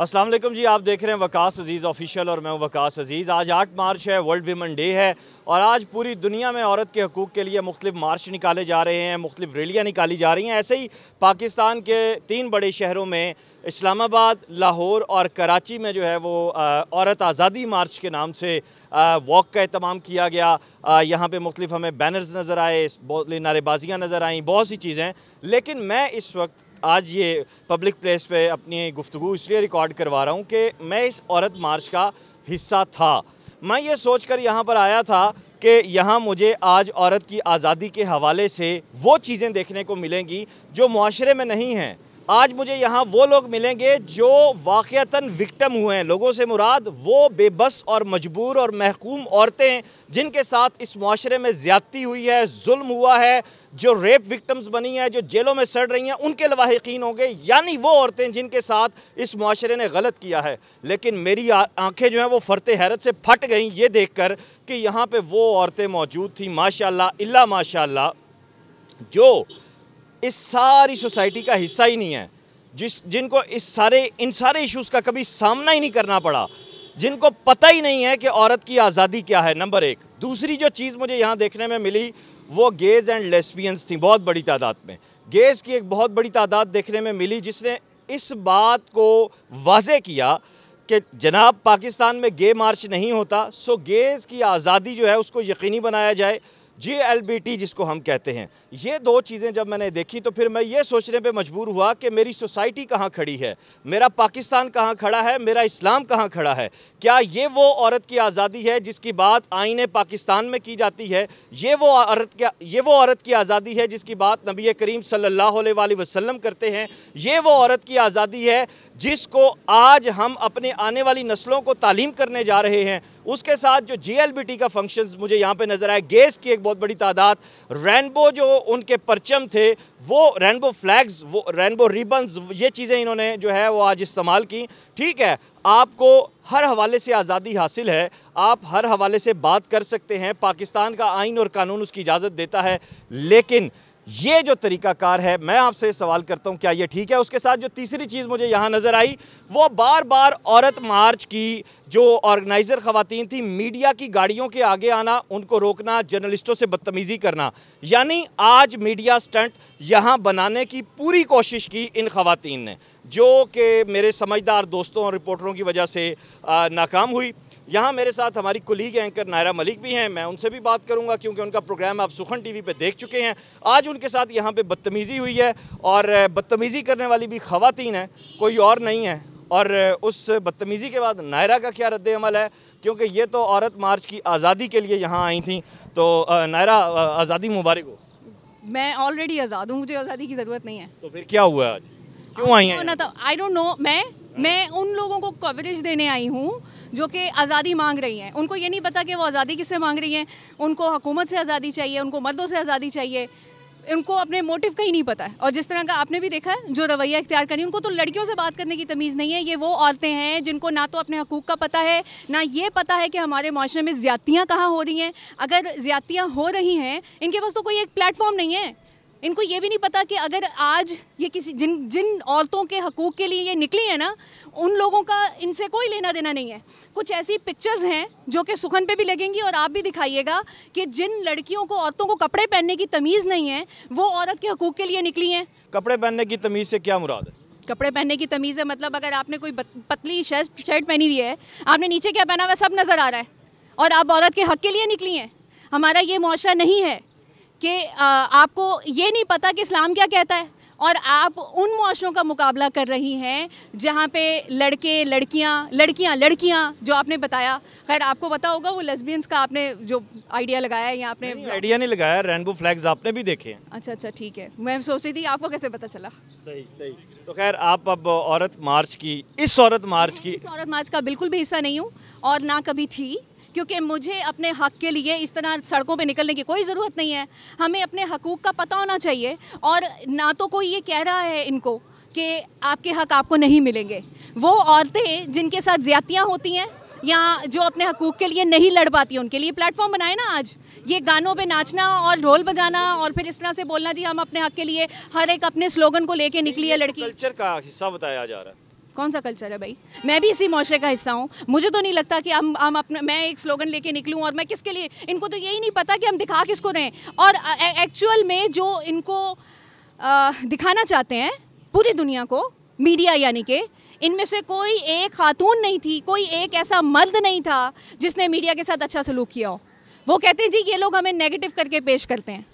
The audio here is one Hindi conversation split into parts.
असलम जी आप देख रहे हैं वकास अज़ीज़ ऑफिशियल और मैं हूँ वकास अज़ीज़ आज 8 मार्च है वर्ल्ड वीमन डे है और आज पूरी दुनिया में औरत के हकूक़ के लिए मुख्तु मार्च निकाले जा रहे हैं मुख्तफ रैलियाँ निकाली जा रही हैं ऐसे ही पाकिस्तान के तीन बड़े शहरों में इस्लामाबाद लाहौर और कराची में जो है वो औरत आज़ादी मार्च के नाम से वॉक का अहतमाम किया गया यहाँ पर मुख्तफ हमें बैनर्स नज़र आए नारेबाजियाँ नज़र आईं बहुत सी चीज़ें लेकिन मैं इस वक्त आज ये पब्लिक प्लेस पे अपनी गुफ्तु इसलिए रिकॉर्ड करवा रहा हूँ कि मैं इस औरत मार्च का हिस्सा था मैं ये सोच कर यहाँ पर आया था कि यहाँ मुझे आज औरत की आज़ादी के हवाले से वो चीज़ें देखने को मिलेंगी जो माशरे में नहीं हैं आज मुझे यहाँ वो लोग मिलेंगे जो वाक़ता विक्टम हुए हैं लोगों से मुराद वो बेबस और मजबूर और महकूम औरतें हैं जिनके साथ इस माशरे में ज़्यादती हुई है जुल्म हुआ है जो रेप विक्टम्स बनी हैं जो जेलों में सड़ रही हैं उनके लवाहकिन होंगे यानी वो औरतें जिनके साथ इस माशरे ने गलत किया है लेकिन मेरी आँखें जो हैं वो फरते हैरत से फट गई ये देख कर कि यहाँ पर वो औरतें मौजूद थी माशा अल्ला माशा जो इस सारी सोसाइटी का हिस्सा ही नहीं है जिस जिनको इस सारे इन सारे इश्यूज़ का कभी सामना ही नहीं करना पड़ा जिनको पता ही नहीं है कि औरत की आज़ादी क्या है नंबर एक दूसरी जो चीज़ मुझे यहाँ देखने में मिली वो गेज़ एंड लेस्बियंस थी बहुत बड़ी तादाद में गेज़ की एक बहुत बड़ी तादाद देखने में मिली जिसने इस बात को वाजे किया कि जनाब पाकिस्तान में गे मार्च नहीं होता सो गेज़ की आज़ादी जो है उसको यकीनी बनाया जाए जी जिसको हम कहते हैं ये दो चीज़ें जब मैंने देखी तो फिर मैं ये सोचने पे मजबूर हुआ कि मेरी सोसाइटी कहाँ खड़ी है मेरा पाकिस्तान कहाँ खड़ा है मेरा इस्लाम कहाँ खड़ा है क्या ये वो औरत की आज़ादी है जिसकी बात आइन पाकिस्तान में की जाती है ये वो औरत क्या ये वो औरत की आज़ादी है जिसकी बात नबी करीम सल्ला वसलम करते हैं ये वो औरत की आज़ादी है जिसको आज हम अपने आने वाली नस्लों को तालीम करने जा रहे हैं उसके साथ जो जी का फंक्शन मुझे यहाँ पर नज़र आया गेस की एक बहुत बड़ी तादाद रैनबो जो उनके परचम थे वो रैनबो फ्लैग्स वो रैनबो रिबन्स ये चीज़ें इन्होंने जो है वो आज इस्तेमाल की ठीक है आपको हर हवाले से आज़ादी हासिल है आप हर हवाले से बात कर सकते हैं पाकिस्तान का आइन और कानून उसकी इजाज़त देता है लेकिन ये जो तरीकाकार है मैं आपसे सवाल करता हूँ क्या ये ठीक है उसके साथ जो तीसरी चीज़ मुझे यहाँ नज़र आई वो बार बार औरत मार्च की जो ऑर्गेनाइज़र ख़वान थी मीडिया की गाड़ियों के आगे आना उनको रोकना जर्नलिस्टों से बदतमीज़ी करना यानी आज मीडिया स्टंट यहाँ बनाने की पूरी कोशिश की इन ख़वातीन ने जो कि मेरे समझदार दोस्तों और रिपोर्टरों की वजह से नाकाम हुई यहाँ मेरे साथ हमारी कुलीग एंकर नायरा मलिक भी हैं मैं उनसे भी बात करूँगा क्योंकि उनका प्रोग्राम आप सुखन टीवी पे देख चुके हैं आज उनके साथ यहाँ पे बदतमीज़ी हुई है और बदतमीज़ी करने वाली भी खातन है कोई और नहीं है और उस बदतमीज़ी के बाद नायरा का क्या रद्द है क्योंकि ये तो औरत मार्च की आज़ादी के लिए यहाँ आई थी तो नायरा आज़ादी मुबारक हो मैं ऑलरेडी आज़ाद हूँ मुझे आज़ादी की ज़रूरत नहीं है तो फिर क्या हुआ आज क्यों आई है आई डोंट नो मैं मैं उन लोगों को कवरेज देने आई हूँ जो कि आज़ादी मांग रही हैं उनको ये नहीं पता कि वो आज़ादी किससे मांग रही हैं उनको हुकूमत से आज़ादी चाहिए उनको मर्दों से आज़ादी चाहिए उनको अपने मोटिव का ही नहीं पता है और जिस तरह का आपने भी देखा है जो रवैया इख्तियार करी उनको तो लड़कियों से बात करने की तमीज़ नहीं है ये वो औरतें हैं जिनको ना तो अपने हकूक़ का पता है ना ये पता है कि हमारे माशरे में ज़्यादतियाँ कहाँ हो रही हैं अगर ज़्यादतियाँ हो रही हैं इनके पास तो कोई एक प्लेटफॉर्म नहीं है इनको ये भी नहीं पता कि अगर आज ये किसी जिन जिन औरतों के हकूक़ के लिए ये निकली है ना उन लोगों का इनसे कोई लेना देना नहीं है कुछ ऐसी पिक्चर्स हैं जो कि सुखन पे भी लगेंगी और आप भी दिखाइएगा कि जिन लड़कियों को औरतों को कपड़े पहनने की तमीज़ नहीं है वो औरत के हकूक़ के लिए निकली हैं कपड़े पहनने की तमीज़ से क्या मुराद है कपड़े पहनने की तमीज़ है मतलब अगर आपने कोई पतली शर्ट शर्ट पहनी हुई है आपने नीचे क्या पहना हुआ सब नज़र आ रहा है और आप औरत के हक़ के लिए निकली हैं हमारा ये मुआरा नहीं है कि आपको ये नहीं पता कि इस्लाम क्या कहता है और आप उन मुआशरों का मुकाबला कर रही हैं जहाँ पे लड़के लड़कियाँ लड़कियाँ लड़कियाँ जो आपने बताया खैर आपको पता होगा वो लेसबियंस का आपने जो आइडिया लगाया है या आपने आइडिया नहीं लगाया रेनबो फ्लैग्स आपने भी देखे हैं अच्छा अच्छा ठीक है मैं सोच रही थी आपको कैसे पता चला सही सही तो खैर आप अब औरत मार्च की इस औरत मार्च की इस औरत मार्च का बिल्कुल भी हिस्सा नहीं हूँ और ना कभी थी क्योंकि मुझे अपने हक के लिए इस तरह सड़कों पे निकलने की कोई ज़रूरत नहीं है हमें अपने हकूक़ का पता होना चाहिए और ना तो कोई ये कह रहा है इनको कि आपके हक आपको नहीं मिलेंगे वो औरतें जिनके साथ ज़्यादतियाँ होती हैं या जो अपने हकूक़ के लिए नहीं लड़ पाती उनके लिए प्लेटफॉर्म बनाए ना आज ये गानों पे नाचना और ढोल बजाना और फिर इस तरह से बोलना जी हम अपने हक के लिए हर एक अपने स्लोगन को लेके निकली है तो लड़की कल्चर का हिस्सा बताया जा रहा है कौन सा कल्चर है भाई मैं भी इसी माशरे का हिस्सा हूँ मुझे तो नहीं लगता कि हम हम अपना मैं एक स्लोगन लेके निकलूँ और मैं किसके लिए इनको तो यही नहीं पता कि हम दिखा किसको दें और एक्चुअल में जो इनको आ, दिखाना चाहते हैं पूरी दुनिया को मीडिया यानी कि इनमें से कोई एक खातून नहीं थी कोई एक ऐसा मर्द नहीं था जिसने मीडिया के साथ अच्छा सलूक किया हो वो कहते हैं जी ये लोग हमें नेगेटिव करके पेश करते हैं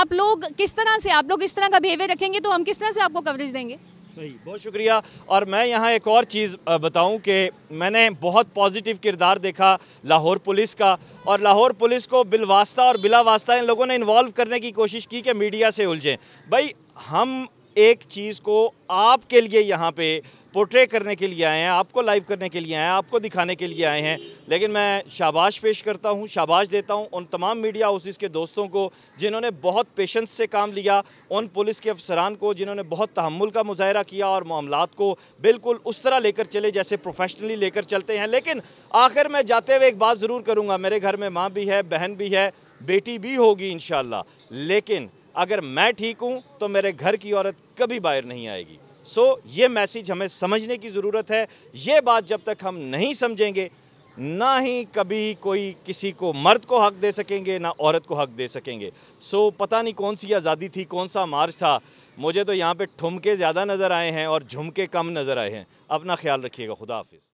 आप लोग किस तरह से आप लोग इस तरह का बिहेवियर रखेंगे तो हम किस तरह से आपको कवरेज देंगे सही बहुत शुक्रिया और मैं यहाँ एक और चीज़ बताऊँ कि मैंने बहुत पॉजिटिव किरदार देखा लाहौर पुलिस का और लाहौर पुलिस को बिलवास्ता और बिलावास्ता इन लोगों ने इन्वॉल्व करने की कोशिश की कि मीडिया से उलझें भाई हम एक चीज़ को आपके लिए यहाँ पे पोर्ट्रे करने के लिए आए हैं आपको लाइव करने के लिए आए हैं आपको दिखाने के लिए आए हैं लेकिन मैं शाबाश पेश करता हूँ शाबाश देता हूँ उन तमाम मीडिया हाउसेस के दोस्तों को जिन्होंने बहुत पेशेंस से काम लिया उन पुलिस के अफसरान को जिन्होंने बहुत तहमुल का मुजाहरा किया और मामला को बिल्कुल उस तरह लेकर चले जैसे प्रोफेशनली लेकर चलते हैं लेकिन आखिर मैं जाते हुए एक बात ज़रूर करूँगा मेरे घर में माँ भी है बहन भी है बेटी भी होगी इन लेकिन अगर मैं ठीक हूँ तो मेरे घर की औरत कभी बाहर नहीं आएगी सो so, ये मैसेज हमें समझने की ज़रूरत है ये बात जब तक हम नहीं समझेंगे ना ही कभी कोई किसी को मर्द को हक दे सकेंगे ना औरत को हक दे सकेंगे सो so, पता नहीं कौन सी आज़ादी थी कौन सा मार्च था मुझे तो यहाँ पे ठुमके ज़्यादा नज़र आए हैं और झुमके कम नज़र आए हैं अपना ख्याल रखिएगा खुदा हाफिज़